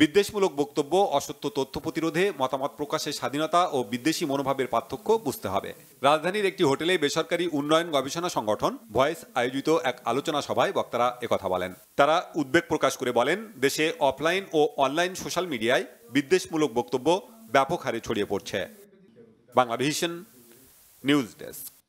বিদ্বেষমূলক বক্তব্য অসত্য তথ্য প্রতিরোধে মতামত প্রকাশের স্বাধীনতা ও বিদ্বেষী মনোভাবের পার্থক্য বুঝতে হবে রাজধানীর একটি হোটেলে বেসরকারি উন্নয়ন গবেষণা সংগঠন ভয়েস আয়োজিত এক আলোচনা সভায় বক্তারা একথা বলেন তারা উদ্বেগ প্রকাশ করে বলেন দেশে অফলাইন ও অনলাইন সোশ্যাল মিডিয়ায় বিদ্বেষমূলক বক্তব্য ব্যাপক হারে ছড়িয়ে পড়ছে বাংলা নিউজ ডেস্ক